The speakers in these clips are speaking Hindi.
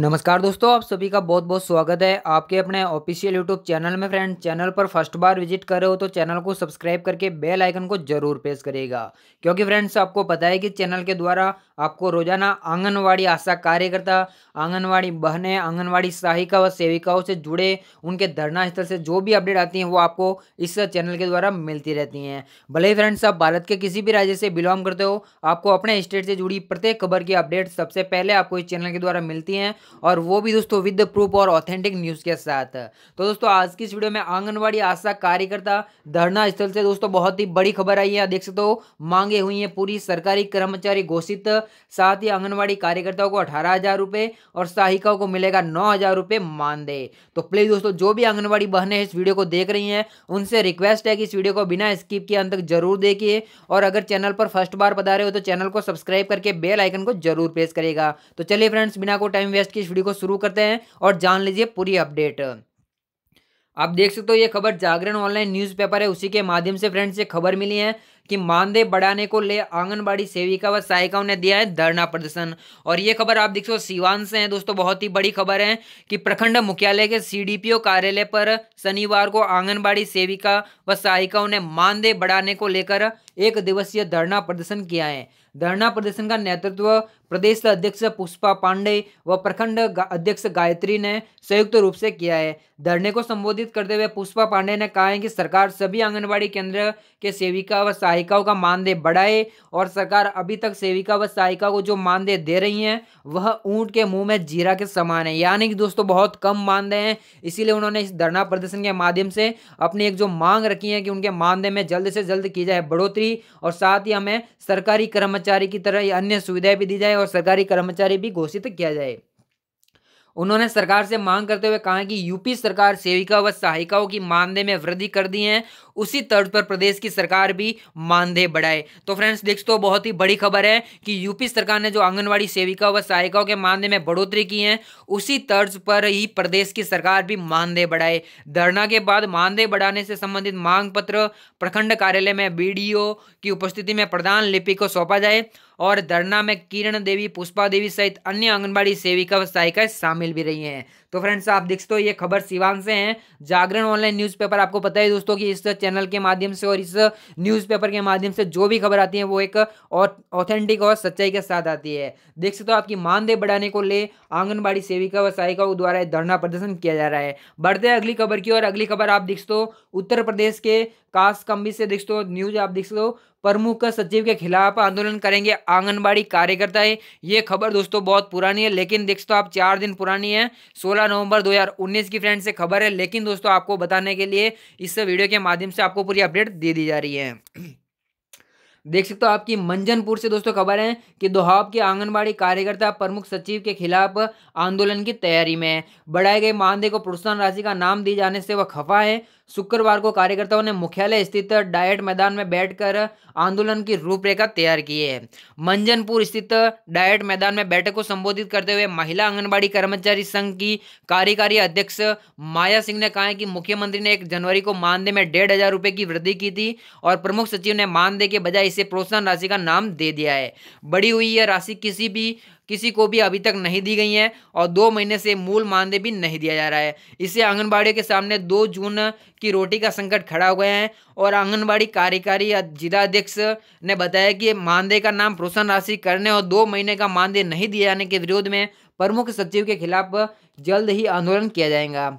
नमस्कार दोस्तों आप सभी का बहुत बहुत स्वागत है आपके अपने ऑफिशियल यूट्यूब चैनल में फ्रेंड चैनल पर फर्स्ट बार विजिट कर रहे हो तो चैनल को सब्सक्राइब करके बेल आइकन को जरूर प्रेस करेगा क्योंकि फ्रेंड्स आपको पता है कि चैनल के द्वारा आपको रोजाना आंगनवाड़ी आशा कार्यकर्ता आंगनवाड़ी बहनें आंगनवाड़ी सहायिका व सेविकाओं से जुड़े उनके धरना स्थल से जो भी अपडेट आती हैं वो आपको इस चैनल के द्वारा मिलती रहती हैं भले ही फ्रेंड्स आप भारत के किसी भी राज्य से बिलोंग करते हो आपको अपने स्टेट से जुड़ी प्रत्येक खबर की अपडेट सबसे पहले आपको इस चैनल के द्वारा मिलती हैं और वो भी दोस्तों विद प्रूफ और ऑथेंटिक न्यूज़ के साथ तो दोस्तों आज की इस वीडियो में आंगनवाड़ी आशा कार्यकर्ता धरना स्थल से दोस्तों बहुत ही बड़ी खबर आई है देख सकते हो मांगे हुई हैं पूरी सरकारी कर्मचारी घोषित साथ ही आंगनबाड़ी कार्यकर्ताओं को अठारह हज़ार रुपये और सहायिकाओं को मिलेगा नौ हज़ार रुपये मानदेय तो प्लीज़ दोस्तों जो भी आंगनबाड़ी बहने इस वीडियो को देख रही हैं उनसे रिक्वेस्ट है कि इस वीडियो को बिना स्किप के अंत तक जरूर देखिए और अगर चैनल पर फर्स्ट बार बता रहे हो तो चैनल को सब्सक्राइब करके बेल आइकन को जरूर प्रेस करेगा तो चलिए फ्रेंड्स बिना को टाइम वेस्ट की इस वीडियो को शुरू करते हैं और जान लीजिए पूरी अपडेट आप देख सकते हो ये खबर जागरण ऑनलाइन न्यूज़पेपर है उसी के माध्यम से फ्रेंड्स ये खबर मिली है कि मानदेय बढ़ाने को ले आंगनबाड़ी सेविका व सहायिकाओं ने दिया है धरना प्रदर्शन और ये खबर आप देख हो सीवान से है दोस्तों बहुत ही बड़ी खबर है कि प्रखंड मुख्यालय के सीडीपीओ कार्यालय पर शनिवार को आंगनबाड़ी सेविका व सहायिकाओं ने मानदेय बढ़ाने को लेकर एक दिवसीय धरना प्रदर्शन किया है धरना प्रदर्शन का नेतृत्व प्रदेश अध्यक्ष पुष्पा पांडे व प्रखंड अध्यक्ष गायत्री ने संयुक्त रूप से किया है धरने को संबोधित करते हुए पुष्पा पांडे ने कहा है कि सरकार सभी आंगनबाड़ी केंद्र के सेविका व सहायिकाओं का मानदेय बढ़ाए और सरकार अभी तक सेविका व सहायिका को जो मानदेय दे रही है वह ऊंट के मुँह में जीरा के समान है यानी कि दोस्तों बहुत कम मानदेय है इसीलिए उन्होंने इस धरना प्रदर्शन के माध्यम से अपनी एक जो मांग रखी है कि उनके मानदेय में जल्द से जल्द की जाए बढ़ोतरी और साथ ही हमें सरकारी कर्मचारी की तरह अन्य सुविधाएं भी दी जाए और सरकारी कर्मचारी भी घोषित किया जाए उन्होंने सरकार से मांग करते हुए कहा कि यूपी सरकार सेविका व सहायिकाओं की मानदेय में वृद्धि कर दी है उसी तर्ज पर प्रदेश की सरकार भी मानदेय बढ़ाए तो फ्रेंड्स देख तो बहुत ही बड़ी खबर है कि यूपी सरकार ने जो आंगनवाड़ी सेविका व सहायिकाओं के मानदेय में बढ़ोतरी की है उसी तर्ज पर ही प्रदेश की सरकार भी मानदेय बढ़ाए धरना के बाद मानदेय बढ़ाने से संबंधित मांग पत्र प्रखंड कार्यालय में बी की उपस्थिति में प्रधान लिपि को सौंपा जाए और धरना में किरण देवी पुष्पा देवी सहित अन्य आंगनबाड़ी सेविका व सहायिकाएं शामिल भी रही हैं तो फ्रेंड्स आप देख सकते हो ये खबर सिवान से है जागरण ऑनलाइन न्यूज़पेपर आपको पता है दोस्तों कि इस चैनल के माध्यम से और इस न्यूज़पेपर के माध्यम से जो भी खबर आती है वो एक ऑथेंटिक और सच्चाई के साथ आती है देख सकते हो आपकी मानदेय बढ़ाने को ले आंगनबाड़ी सेविका व सहायिकाओं द्वारा धरना प्रदर्शन किया जा रहा है बढ़ते हैं अगली खबर की और अगली खबर आप देख सकते हो उत्तर प्रदेश के कासकम्बी से देख सकते हो न्यूज आप देख सकते हो प्रमुख सचिव के खिलाफ आंदोलन करेंगे आंगनबाड़ी कार्यकर्ता है ये खबर दोस्तों बहुत पुरानी है लेकिन देख सकते हो आप चार दिन पुरानी है सोलह सोलह नवंबर 2019 की फ्रेंड से खबर है लेकिन दोस्तों आपको बताने के लिए इस वीडियो के माध्यम से आपको पूरी अपडेट दे दी जा रही है देख सकते हो आपकी मंजनपुर से दोस्तों खबर है कि दोहाब के आंगनबाड़ी कार्यकर्ता प्रमुख सचिव के खिलाफ आंदोलन की तैयारी में है बढ़ाए गए मानदेय को प्रोत्साहन राशि का नाम दिए जाने से वह खफा है शुक्रवार को कार्यकर्ताओं ने मुख्यालय स्थित डायट मैदान में बैठकर आंदोलन की रूपरेखा तैयार की है मंजनपुर स्थित डायट मैदान में बैठक को संबोधित करते हुए महिला आंगनबाड़ी कर्मचारी संघ की कार्यकारी अध्यक्ष माया सिंह ने कहा है कि मुख्यमंत्री ने एक जनवरी को मानदेय में डेढ़ हजार रुपये की वृद्धि की थी और प्रमुख सचिव ने मानदेय के बजाय इसे प्रोत्साहन राशि का नाम दे दिया है बड़ी हुई यह राशि किसी भी किसी को भी अभी तक नहीं दी गई हैं और दो महीने से मूल मानदेय भी नहीं दिया जा रहा है इससे आंगनबाड़ी के सामने दो जून की रोटी का संकट खड़ा हो गया है और आंगनबाड़ी कार्यकारी जिला अध्यक्ष ने बताया कि मानदेय का नाम प्रोत्साहन राशि करने और दो महीने का मानदेय नहीं दिए जाने के विरोध में प्रमुख सचिव के खिलाफ जल्द ही आंदोलन किया जाएगा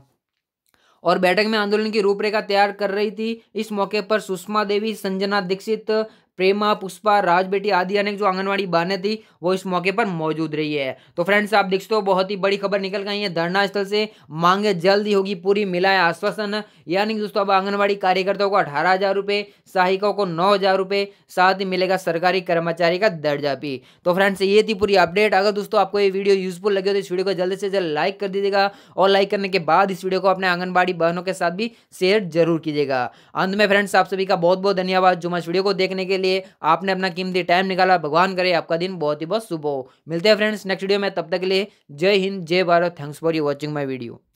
और बैठक में आंदोलन की रूपरेखा तैयार कर रही थी इस मौके पर सुषमा देवी संजना दीक्षित प्रेमा पुष्पा राज बेटी आदि अनेक जो आंगनवाड़ी बहने थी वो इस मौके पर मौजूद रही है तो फ्रेंड्स आप देखते हो बहुत ही बड़ी खबर निकल गई है धरना स्थल से मांगे जल्द ही होगी पूरी मिला है आश्वासन यानी कि दोस्तों अब आंगनबाड़ी कार्यकर्ताओं को अठारह हजार रुपये सहायिकाओं को नौ हजार रुपये साथ ही मिलेगा सरकारी कर्मचारी का दर्जा भी तो फ्रेंड्स ये थी पूरी अपडेट अगर दोस्तों आपको ये वीडियो यूजफुल लगे तो इस वीडियो को जल्द से जल्द लाइक कर दीजिएगा और लाइक करने के बाद इस वीडियो को अपने आंगनबाड़ी बहनों के साथ भी शेयर जरूर कीजिएगा अंत में फ्रेंड्स आप सभी का बहुत बहुत धन्यवाद जो मैं इस वीडियो को देखने के लिए आपने अपना कीमती टाइम निकाला भगवान करे आपका दिन बहुत ही बहुत शुभ हो मिलते हैं फ्रेंड्स नेक्स्ट वीडियो में तब तक के लिए जय हिंद जय Bharat thanks for you watching my video